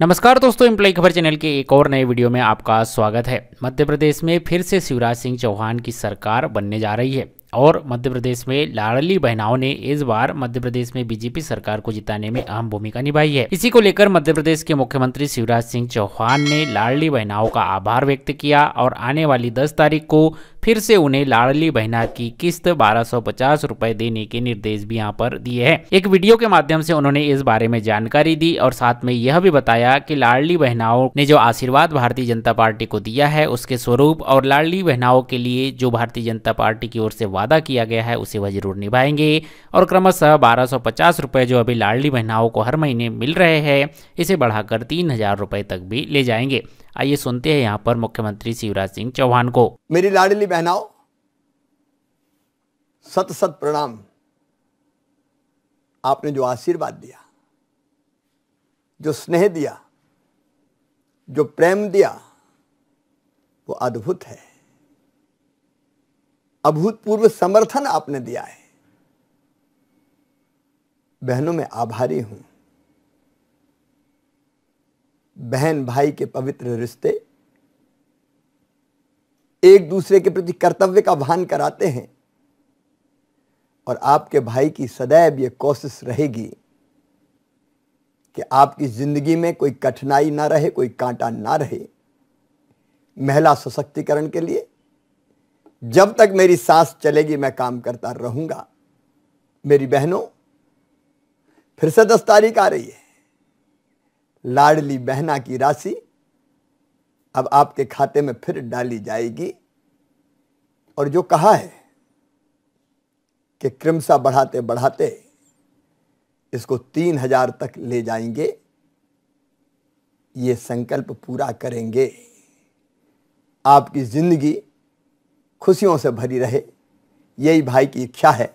नमस्कार दोस्तों इम्प्लाई खबर चैनल के एक और नए वीडियो में आपका स्वागत है मध्य प्रदेश में फिर से शिवराज सिंह चौहान की सरकार बनने जा रही है और मध्य प्रदेश में लाडली बहनाओं ने इस बार मध्य प्रदेश में बीजेपी सरकार को जिताने में अहम भूमिका निभाई है इसी को लेकर मध्य प्रदेश के मुख्यमंत्री शिवराज सिंह चौहान ने लाडली बहनाओं का आभार व्यक्त किया और आने वाली 10 तारीख को फिर से उन्हें लाडली बहना की किस्त बारह सौ पचास रुपए देने के निर्देश भी यहाँ पर दिए है एक वीडियो के माध्यम से उन्होंने इस बारे में जानकारी दी और साथ में यह भी बताया कि लाडली बहनाओं ने जो आशीर्वाद भारतीय जनता पार्टी को दिया है उसके स्वरूप और लाडली बहनाओं के लिए जो भारतीय जनता पार्टी की ओर से वादा किया गया है उसे वह जरूर निभाएंगे और क्रमशः बारह सौ पचास रुपए जो अभी लाडली बहनाओं को हर महीने मिल रहे हैं इसे बढ़ाकर तीन हजार रुपए तक भी ले जाएंगे आइए सुनते हैं यहाँ पर मुख्यमंत्री शिवराज सिंह चौहान को मेरी लाडली बहनाओ सत सत प्रणाम आपने जो आशीर्वाद दिया जो स्नेह दिया जो प्रेम दिया वो अद्भुत है अभूतपूर्व समर्थन आपने दिया है बहनों में आभारी हूं बहन भाई के पवित्र रिश्ते एक दूसरे के प्रति कर्तव्य का भान कराते हैं और आपके भाई की सदैव यह कोशिश रहेगी कि आपकी ज़िंदगी में कोई कठिनाई ना रहे कोई कांटा ना रहे महिला सशक्तिकरण के लिए जब तक मेरी सांस चलेगी मैं काम करता रहूंगा मेरी बहनों फिर से दस तारीख आ रही है लाडली बहना की राशि अब आपके खाते में फिर डाली जाएगी और जो कहा है कि क्रिमसा बढ़ाते बढ़ाते इसको तीन हजार तक ले जाएंगे ये संकल्प पूरा करेंगे आपकी ज़िंदगी खुशियों से भरी रहे यही भाई की इच्छा है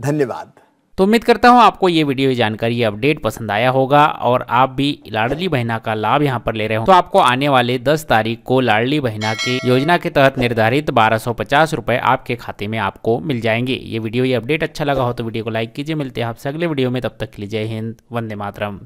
धन्यवाद तो उम्मीद करता हूँ आपको ये वीडियो जानकारी अपडेट पसंद आया होगा और आप भी लाडली बहना का लाभ यहाँ पर ले रहे हो तो आपको आने वाले 10 तारीख को लाडली बहना की योजना के तहत निर्धारित बारह सौ आपके खाते में आपको मिल जाएंगे ये वीडियो ये अपडेट अच्छा लगा हो तो वीडियो को लाइक कीजिए मिलते हैं आपसे अगले वीडियो में तब तक के लिए जय हिंद वंदे मातरम